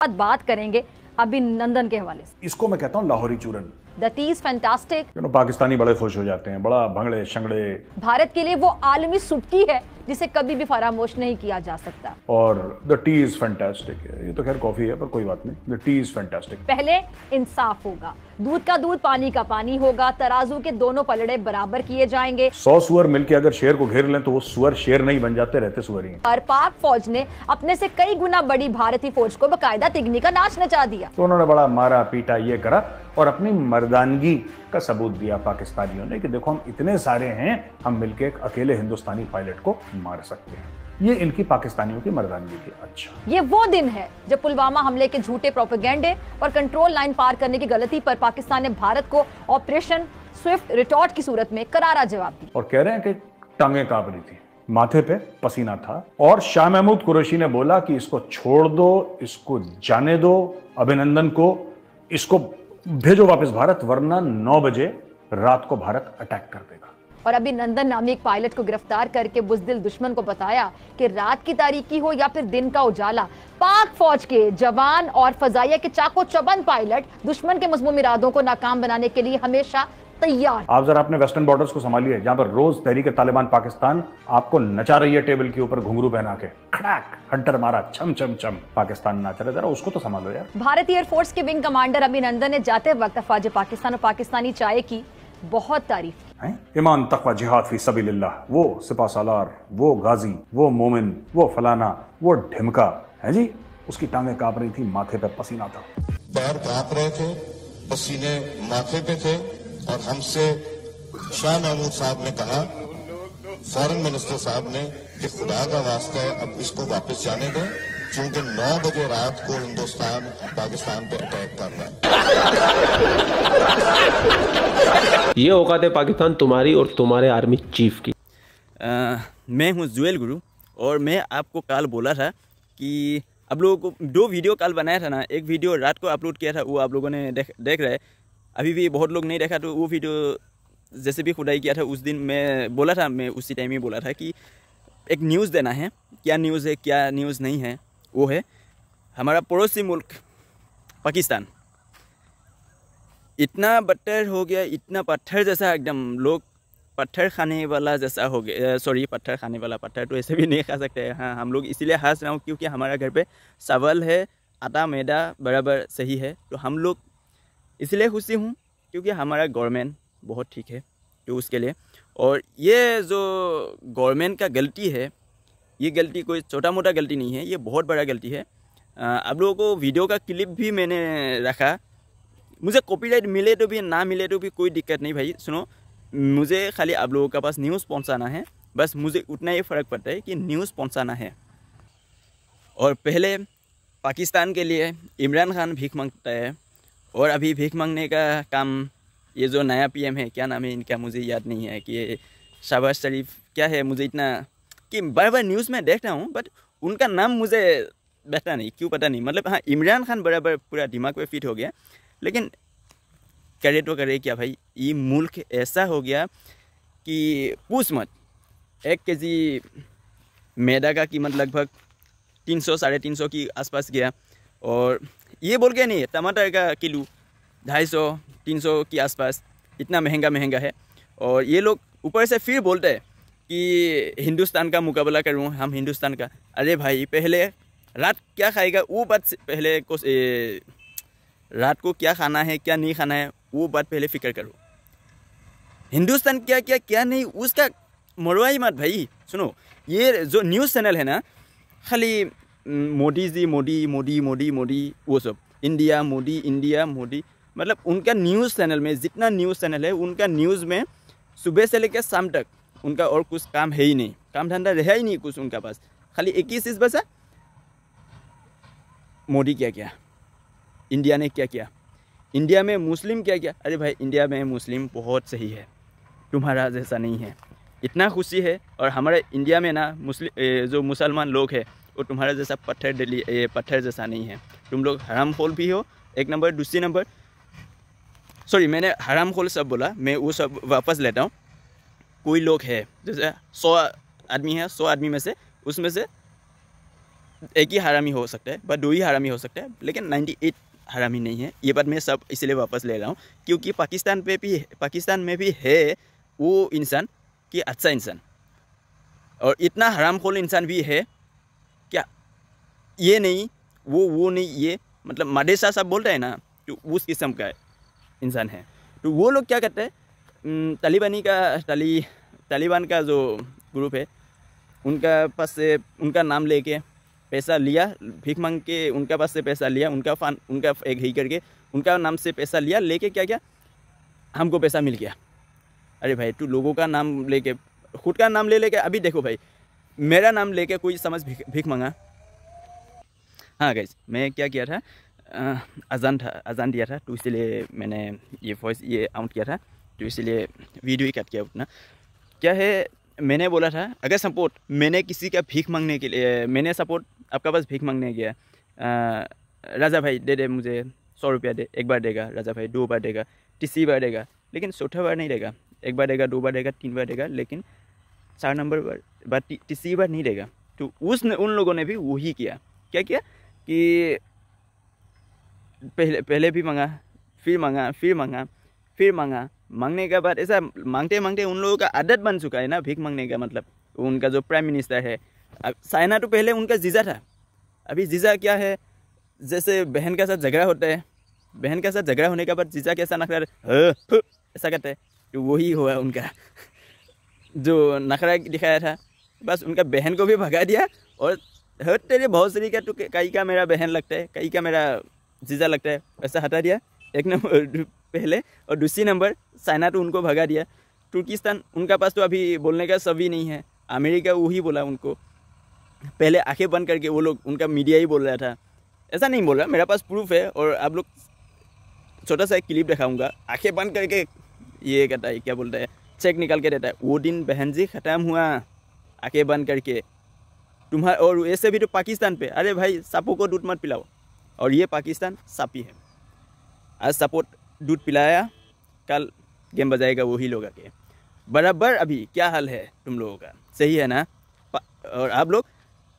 बाद बात करेंगे अभिनंदन के हवाले से इसको मैं कहता हूँ लाहौरी चूरन दैट you फैंटास्टिक पाकिस्तानी बड़े खुश हो जाते हैं बड़ा भंगड़े शंगड़े भारत के लिए वो आलमी सुटकी है जिसे कभी भी फरामोश नहीं किया जा सकता और द टी इज फैंटास्टिक ये तो खैर कॉफी है पर कोई बात नहीं द टी इज फैंटास्टिक पहले इंसाफ होगा दूध का दूध पानी का पानी होगा तराजू के दोनों पलड़े बराबर किए जाएंगे सौ सुअर मिलकर अगर शेर को घेर लें तो वो सुअर शेर नहीं बन जाते रहते सुअर ही और पाक फौज ने अपने से कई गुना बड़ी भारतीय फौज को बकायदा तिगनी का नाच नचा दिया तो उन्होंने बड़ा मारा पीटा ये करा और अपनी मर्दानगी का सबूत दिया पाकिस्तानियों ने कि देखो हम इतने सारे हैं हम मिलके एक अकेले हिंदुस्तानी पायलट को मार सकते हैं ये इनकी पाकिस्तानियों की मर्दानगी थी अच्छा ये वो दिन है जब पुलवामा हमले के झूठे प्रोपेगेंडे और कंट्रोल लाइन पार करने की गलती पर पाकिस्तान ने भारत को ऑपरेशन स्विफ्ट रिटॉर्ट की सूरत में करारा जवाब दिया और कह रहे हैं कि टांगे कांप रही थी माथे पे पसीना था और शाह महमूद कुरैशी ने बोला कि इसको छोड़ दो इसको जाने दो अभिनंदन को इसको भेजो वापस भारत वरना नौ बजे रात को भारत अटैक कर देगा और अभी नंदन नामी एक पायलट को गिरफ्तार करके बुजदिल दुश्मन को बताया कि रात की तारीखी हो या फिर दिन का उजाला पाक फौज के जवान और फजाइया के चाको चबन पायलट दुश्मन के मजमूम इरादों को नाकाम बनाने के लिए हमेशा तैयार आप जरा अपने वेस्टर्न बॉर्डर्स को संभालिए जहाँ पर रोज तहरीक तालिबान पाकिस्तान आपको नचा रही है टेबल के ऊपर घुंगरू पहना के खड़ाक हंटर मारा चम चम चम पाकिस्तान ना चले जरा उसको तो संभालो यार भारतीय एयरफोर्स के विंग कमांडर अभिनंदन ने जाते वक्त अफवाज पाकिस्तान और पाकिस्तानी चाय की बहुत तारीफ ईमान तकवा जिहाद फी सभी वो सिपा सालार वो गाजी वो मोमिन वो फलाना वो ढिमका है जी उसकी टांगे कांप रही थी माथे पे पसीना था पैर कांप रहे थे पसीने माथे पे थे और हमसे शाह महमूद साहब ने कहा फॉरन मिनिस्टर साहब ने कि खुदा का वास्ता है अब इसको वापस जाने दें क्योंकि नौ बजे रात को हिंदुस्तान पाकिस्तान पर अटैक कर रहा है ये औकात है पाकिस्तान तुम्हारी और तुम्हारे आर्मी चीफ की आ, मैं हूँ जुएल गुरु और मैं आपको कल बोला था कि आप लोगों को दो वीडियो कल बनाया था ना एक वीडियो रात को अपलोड किया था वो आप लोगों ने देख देख रहे अभी भी बहुत लोग नहीं देखा तो वो वीडियो जैसे भी खुदाई किया था उस दिन मैं बोला था मैं उसी टाइम ही बोला था कि एक न्यूज़ देना है क्या न्यूज़ है क्या न्यूज़ नहीं है वो है हमारा पड़ोसी मुल्क पाकिस्तान इतना बटर हो गया इतना पत्थर जैसा एकदम लोग पत्थर खाने वाला जैसा हो गया सॉरी पत्थर खाने वाला पत्थर तो ऐसे भी नहीं खा सकते हाँ हम लोग इसीलिए हंस रहा हूँ क्योंकि हमारा घर पे चावल है आटा मैदा बराबर सही है तो हम लोग इसलिए खुशी हूँ क्योंकि हमारा गवर्नमेंट बहुत ठीक है तो उसके लिए और ये जो गवर्नमेंट का गलती है ये गलती कोई छोटा मोटा गलती नहीं है ये बहुत बड़ा गलती है आप लोगों को वीडियो का क्लिप भी मैंने रखा मुझे कॉपीराइट मिले तो भी ना मिले तो भी कोई दिक्कत नहीं भाई सुनो मुझे खाली आप लोगों के पास न्यूज़ पहुँचाना है बस मुझे उतना ही फ़र्क पड़ता है कि न्यूज़ पहुँचाना है और पहले पाकिस्तान के लिए इमरान खान भीख मांगता है और अभी भीख मांगने का काम ये जो नया पीएम है क्या नाम है इनका मुझे याद नहीं है कि शाबाज शरीफ क्या है मुझे इतना कि बार बार न्यूज़ में देख रहा हूँ बट उनका नाम मुझे बैठा नहीं क्यों पता नहीं मतलब हाँ इमरान खान बराबर पूरा दिमाग में फिट हो गया लेकिन करे तो करे क्या भाई ये मुल्क ऐसा हो गया कि पूछ मत एक के जी मैदा का कीमत लगभग तीन सौ साढ़े तीन सौ के आसपास गया और ये बोल के नहीं टमाटर का किलो ढाई सौ तीन सौ के आसपास इतना महंगा महंगा है और ये लोग ऊपर से फिर बोलते हैं कि हिंदुस्तान का मुकाबला करूँ हम हिंदुस्तान का अरे भाई पहले रात क्या खाएगा वो बात पहले को रात को क्या खाना है क्या नहीं खाना है वो बात पहले फिक्र करो हिंदुस्तान क्या क्या क्या नहीं उसका मरवा ही मत भाई सुनो ये जो न्यूज़ चैनल है ना खाली मोदी जी मोदी मोदी मोदी मोदी वो सब इंडिया मोदी इंडिया मोदी मतलब उनका न्यूज़ चैनल में जितना न्यूज़ चैनल है उनका न्यूज़ में सुबह से लेकर शाम तक उनका और कुछ काम है ही नहीं काम धंधा रहा ही नहीं कुछ उनका पास खाली एक ही चीज़ बचा मोदी क्या किया इंडिया ने क्या किया इंडिया में मुस्लिम क्या किया अरे भाई इंडिया में मुस्लिम बहुत सही है तुम्हारा जैसा नहीं है इतना खुशी है और हमारे इंडिया में ना मुस्लिम जो मुसलमान लोग हैं वो तुम्हारा जैसा पत्थर डली पत्थर जैसा नहीं है तुम लोग हराम खोल भी हो एक नंबर दूसरी नंबर सॉरी मैंने हराम खोल सब बोला मैं वो सब वापस लेता हूँ कोई लोग है जैसे सौ आदमी है सौ आदमी में से उसमें से एक ही हरामी हो सकता है बट दो ही हरामी हो सकता है लेकिन नाइन्टी एट हरामी नहीं है ये बात मैं सब इसलिए वापस ले रहा हूँ क्योंकि पाकिस्तान पे भी पाकिस्तान में भी है वो इंसान कि अच्छा इंसान और इतना खोल इंसान भी है क्या ये नहीं वो वो नहीं ये मतलब मादेशा साहब बोल रहे हैं ना तो उस किस्म का इंसान है तो वो लोग क्या करते हैं तालिबानी का ताली तालिबान का जो ग्रुप है उनका पास से उनका नाम लेके पैसा लिया भीख मांग के उनका पास से पैसा लिया उनका फान उनका एक ही करके उनका नाम से पैसा लिया लेके क्या क्या हमको पैसा मिल गया अरे भाई तू लोगों का नाम लेके खुद का नाम ले लेके अभी देखो भाई मेरा नाम लेके कोई समझ भीख, मांगा हाँ गई मैं क्या किया था अजान था अजान दिया था तो इसलिए मैंने ये वॉइस ये आउट किया था तो इसलिए वीडियो ही कट गया उठना क्या है मैंने बोला था अगर सपोर्ट मैंने किसी का भीख मांगने के लिए मैंने सपोर्ट आपका पास भीख मांगने गया राजा भाई दे दे मुझे सौ रुपया दे एक बार देगा राजा भाई दो बार देगा तीसरी बार देगा लेकिन चौथा बार नहीं देगा एक बार देगा दो बार देगा तीन बार देगा लेकिन चार नंबर बार बार तीसरी बार नहीं देगा तो उस उन लोगों ने भी वही किया क्या किया कि पहले पहले भी मंगा फिर मांगा फिर मांगा फिर मांगा मांगने के बाद ऐसा मांगते मांगते उन लोगों का आदत बन चुका है ना भीख मांगने का मतलब उनका जो प्राइम मिनिस्टर है अब साइना तो पहले उनका जीजा था अभी जीजा क्या है जैसे बहन के साथ झगड़ा होता है बहन के साथ झगड़ा होने के बाद जीजा कैसा नखरा ऐसा कहते हैं तो वही हुआ उनका जो नखरा दिखाया था बस उनका बहन को भी भगा दिया और हर तेरे बहुत सरी का तो कई का मेरा बहन लगता है कई का मेरा जीजा लगता है ऐसा हटा दिया एक नंबर पहले और दूसरी नंबर चाइना तो उनको भगा दिया तुर्किस्तान उनका पास तो अभी बोलने का सभी नहीं है अमेरिका वही बोला उनको पहले आंखें बंद करके वो लोग उनका मीडिया ही बोल रहा था ऐसा नहीं बोल रहा मेरा पास प्रूफ है और आप लोग छोटा सा एक क्लिप दिखाऊंगा आंखें बंद करके ये कहता है क्या बोलता है चेक निकाल के देता है वो दिन बहन जी ख़त्म हुआ आंखें बंद करके तुम्हारा और ऐसे भी तो पाकिस्तान पे अरे भाई सापों को दूध मत पिलाओ और ये पाकिस्तान सापी है आज सपोर्ट दूध पिलाया कल गेम बजाएगा वही लोग आके बराबर अभी क्या हाल है तुम लोगों का सही है ना और आप लोग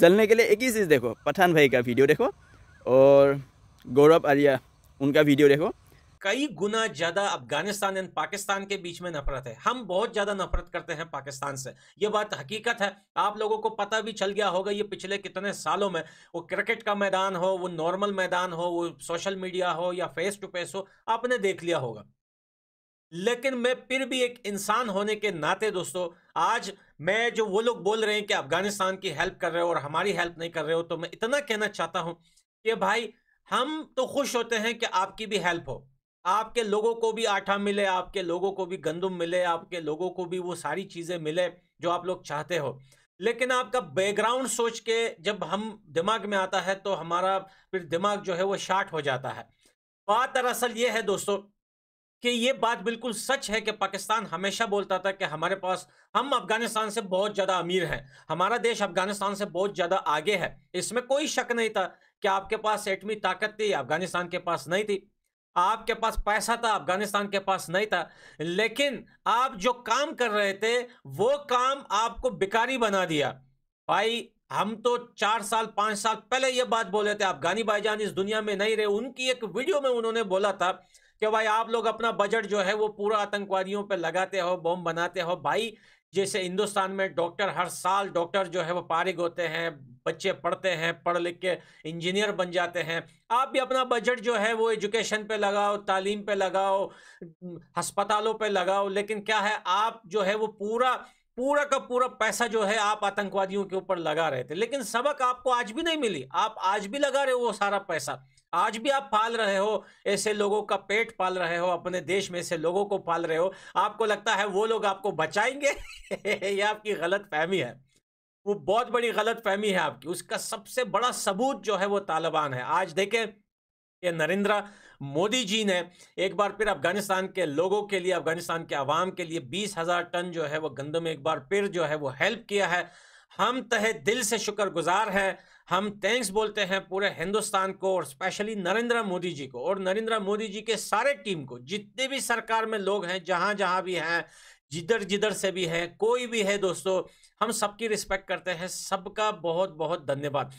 जलने के लिए एक ही चीज़ देखो पठान भाई का वीडियो देखो और गौरव आर्या उनका वीडियो देखो कई गुना ज्यादा अफगानिस्तान एंड पाकिस्तान के बीच में नफरत है हम बहुत ज्यादा नफरत करते हैं पाकिस्तान से ये बात हकीकत है आप लोगों को पता भी चल गया होगा ये पिछले कितने सालों में वो क्रिकेट का मैदान हो वो नॉर्मल मैदान हो वो सोशल मीडिया हो या फेस टू फेस हो आपने देख लिया होगा लेकिन मैं फिर भी एक इंसान होने के नाते दोस्तों आज मैं जो वो लोग बोल रहे हैं कि अफगानिस्तान की हेल्प कर रहे हो और हमारी हेल्प नहीं कर रहे हो तो मैं इतना कहना चाहता हूं कि भाई हम तो खुश होते हैं कि आपकी भी हेल्प हो आपके लोगों को भी आटा मिले आपके लोगों को भी गंदम मिले आपके लोगों को भी वो सारी चीज़ें मिले जो आप लोग चाहते हो लेकिन आपका बैकग्राउंड सोच के जब हम दिमाग में आता है तो हमारा फिर दिमाग जो है वो शार्ट हो जाता है बात दरअसल ये है दोस्तों कि ये बात बिल्कुल सच है कि पाकिस्तान हमेशा बोलता था कि हमारे पास हम अफगानिस्तान से बहुत ज़्यादा अमीर हैं हमारा देश अफगानिस्तान से बहुत ज़्यादा आगे है इसमें कोई शक नहीं था कि आपके पास एटमी ताकत थी अफगानिस्तान के पास नहीं थी आपके पास पैसा था अफगानिस्तान के पास नहीं था लेकिन आप जो काम कर रहे थे वो काम आपको बेकारी बना दिया भाई हम तो चार साल पांच साल पहले ये बात बोले थे अफगानी भाईजान इस दुनिया में नहीं रहे उनकी एक वीडियो में उन्होंने बोला था कि भाई आप लोग अपना बजट जो है वो पूरा आतंकवादियों पर लगाते हो बम बनाते हो भाई जैसे हिंदुस्तान में डॉक्टर हर साल डॉक्टर जो है वो पारिग होते हैं बच्चे पढ़ते हैं पढ़ लिख के इंजीनियर बन जाते हैं आप भी अपना बजट जो है वो एजुकेशन पे लगाओ तालीम पे लगाओ हस्पतालों पे लगाओ लेकिन क्या है आप जो है वो पूरा पूरा का पूरा पैसा जो है आप आतंकवादियों के ऊपर लगा रहे थे लेकिन सबक आपको आज भी नहीं मिली आप आज भी लगा रहे हो वो सारा पैसा आज भी आप पाल रहे हो ऐसे लोगों का पेट पाल रहे हो अपने देश में ऐसे लोगों को पाल रहे हो आपको लगता है वो लोग आपको बचाएंगे ये आपकी गलत फहमी है वो बहुत बड़ी गलत फहमी है आपकी उसका सबसे बड़ा सबूत जो है वो तालिबान है आज देखें कि नरेंद्र मोदी जी ने एक बार फिर अफगानिस्तान के लोगों के लिए अफगानिस्तान के आवाम के लिए बीस हज़ार टन जो है वो गंदम एक बार फिर जो है वो हेल्प किया है हम तहे दिल से शुक्रगुजार हैं हम थैंक्स बोलते हैं पूरे हिंदुस्तान को और स्पेशली नरेंद्र मोदी जी को और नरेंद्र मोदी जी के सारे टीम को जितने भी सरकार में लोग हैं जहां जहां भी हैं जिधर जिधर से भी है कोई भी है दोस्तों हम सबकी रिस्पेक्ट करते हैं सबका बहुत बहुत धन्यवाद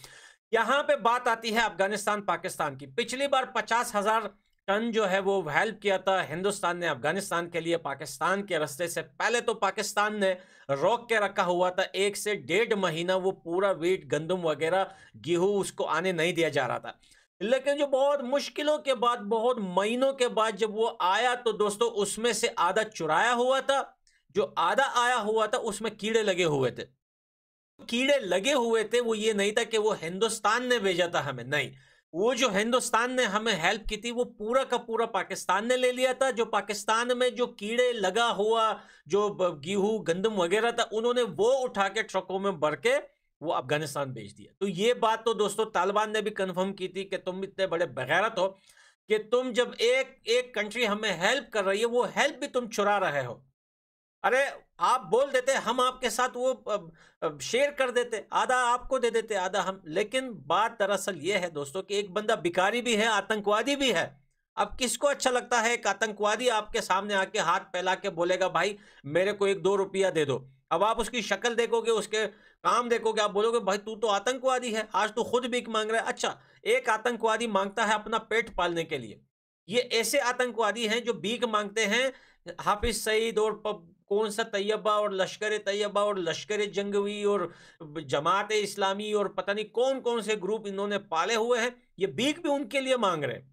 यहाँ पे बात आती है अफगानिस्तान पाकिस्तान की पिछली बार पचास हजार टन जो है वो हेल्प किया था हिंदुस्तान ने अफगानिस्तान के लिए पाकिस्तान के रस्ते से पहले तो पाकिस्तान ने रोक के रखा हुआ था एक से डेढ़ महीना वो पूरा वीट गंदम वगैरह गेहूं उसको आने नहीं दिया जा रहा था लेकिन जो बहुत मुश्किलों के बाद बहुत महीनों के बाद जब वो आया तो दोस्तों उसमें से आधा चुराया हुआ था जो आधा आया हुआ था उसमें कीड़े लगे हुए थे कीड़े लगे हुए थे वो ये नहीं था कि वो हिंदुस्तान ने भेजा था हमें नहीं वो जो हिंदुस्तान ने हमें हेल्प की थी वो पूरा का पूरा पाकिस्तान ने ले लिया था जो पाकिस्तान में जो कीड़े लगा हुआ जो गेहूं गंदम वगैरह था उन्होंने वो उठा के ट्रकों में भर के वो अफगानिस्तान भेज दिया तो ये बात तो दोस्तों तालिबान ने भी कंफर्म की थी कि तुम इतने बड़े बगैरत हो कि तुम जब एक एक कंट्री हमें हेल्प कर रही है वो हेल्प भी तुम चुरा रहे हो अरे आप बोल देते हम आपके साथ वो शेयर कर देते आधा आपको दे देते आधा हम लेकिन बात दरअसल ये है दोस्तों कि एक बंदा भिकारी भी है आतंकवादी भी है अब किसको अच्छा लगता है एक आतंकवादी आपके सामने आके हाथ फैला के बोलेगा भाई मेरे को एक दो रुपया दे दो अब आप उसकी शक्ल देखोगे उसके काम देखोगे आप बोलोगे भाई तू तो आतंकवादी है आज तो खुद भीख मांग रहा है अच्छा एक आतंकवादी मांगता है अपना पेट पालने के लिए ये ऐसे आतंकवादी हैं जो भीख मांगते हैं हाफिज सईद और कौन सा तैयबा और लश्कर तैयबा और लश्कर जंगवी और जमात इस्लामी और पता नहीं कौन कौन से ग्रुप इन्होंने पाले हुए हैं ये बीक भी उनके लिए मांग रहे हैं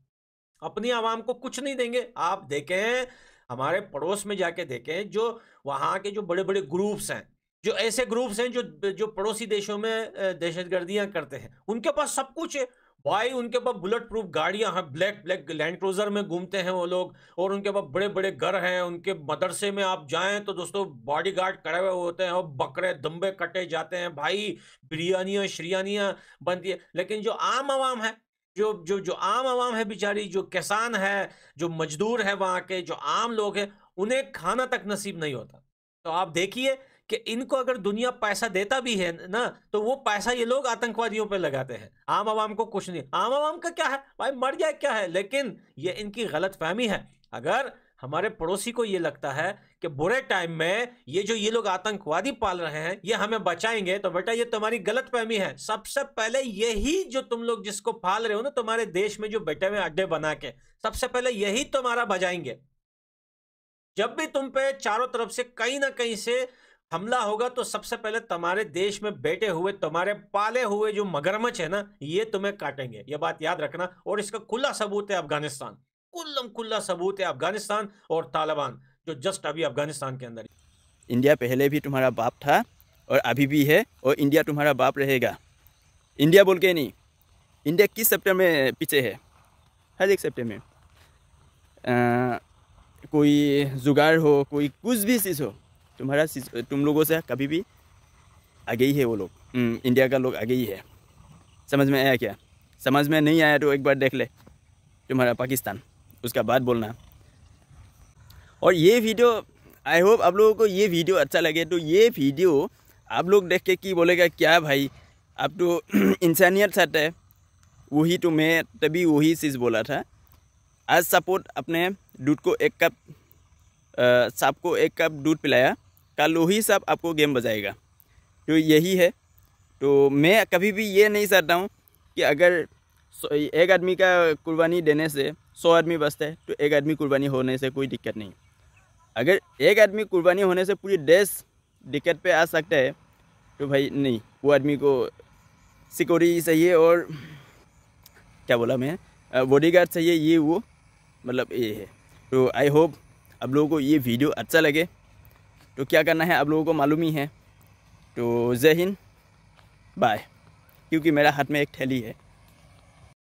अपनी आवाम को कुछ नहीं देंगे आप देखें हमारे पड़ोस में जाके देखे जो वहाँ के जो बड़े बड़े ग्रुप्स हैं जो ऐसे ग्रुप्स हैं जो जो पड़ोसी देशों में दहशत करते हैं उनके पास सब कुछ है भाई उनके पास बुलेट प्रूफ गाड़ियां हैं ब्लैक ब्लैक लैंड क्रूजर में घूमते हैं वो लोग और उनके पास बड़े बड़े घर हैं उनके मदरसे में आप जाएं तो दोस्तों बॉडी गार्ड खड़े हुए होते हैं और बकरे दम्बे कटे जाते हैं भाई बिरयानियाँ श्रियानियाँ बनती है लेकिन जो आम आवाम है जो जो जो आम आवाम है बेचारी जो किसान है जो मजदूर है वहाँ के जो आम लोग हैं उन्हें खाना तक नसीब नहीं होता तो आप देखिए कि इनको अगर दुनिया पैसा देता भी है ना तो वो पैसा ये लोग आतंकवादियों पे लगाते हैं आम आवाम को कुछ नहीं आम आवाम का क्या है भाई मर जाए क्या है लेकिन ये इनकी गलत फहमी है अगर हमारे पड़ोसी को ये लगता है कि बुरे टाइम में ये जो ये लोग आतंकवादी पाल रहे हैं ये हमें बचाएंगे तो बेटा ये तुम्हारी गलत फहमी है सबसे पहले यही जो तुम लोग जिसको पाल रहे हो ना तुम्हारे देश में जो बेटे हुए अड्डे बना के सबसे पहले यही तुम्हारा बजाएंगे जब भी तुम पे चारों तरफ से कहीं ना कहीं से हमला होगा तो सबसे पहले तुम्हारे देश में बैठे हुए तुम्हारे पाले हुए जो मगरमच्छ है ना ये तुम्हें काटेंगे ये बात याद रखना और इसका खुला सबूत है अफगानिस्तान कुल्लम खुला सबूत है अफगानिस्तान और तालिबान जो जस्ट अभी अफगानिस्तान के अंदर इंडिया पहले भी तुम्हारा बाप था और अभी भी है और इंडिया तुम्हारा बाप रहेगा इंडिया बोल के नहीं इंडिया किस सेप्टर में पीछे है हर एक सेप्टर में आ, कोई जुगाड़ हो कोई कुछ भी चीज़ हो तुम्हारा तुम लोगों से कभी भी आगे ही है वो लोग इंडिया हम्म, का लोग आगे ही है समझ में आया क्या समझ में नहीं आया तो एक बार देख ले तुम्हारा पाकिस्तान उसका बाद बोलना और ये वीडियो आई होप आप लोगों को ये वीडियो अच्छा लगे तो ये वीडियो आप लोग देख के कि बोलेगा क्या भाई आप तो इंसानियत साथ है वही तो मैं तभी वही चीज़ बोला था आज सपोर्ट अपने दूध को एक कप सांप को एक कप दूध पिलाया का लोही साहब आपको गेम बजाएगा तो यही है तो मैं कभी भी ये नहीं चाहता हूँ कि अगर एक आदमी का कुर्बानी देने से सौ आदमी बचता है तो एक आदमी कुर्बानी होने से कोई दिक्कत नहीं अगर एक आदमी कुर्बानी होने से पूरी देश दिक्कत पे आ सकता है तो भाई नहीं वो आदमी को सिक्योरिटी चाहिए और क्या बोला मैं बॉडी गार्ड चाहिए ये वो मतलब ये है तो आई होप आप लोगों को ये वीडियो अच्छा लगे तो क्या करना है आप लोगों को मालूम ही है तो जय हिंद बाय क्योंकि मेरा हाथ में एक थैली है